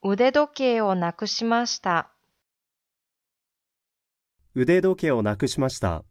腕時計をなくしました。腕時計をなくしました。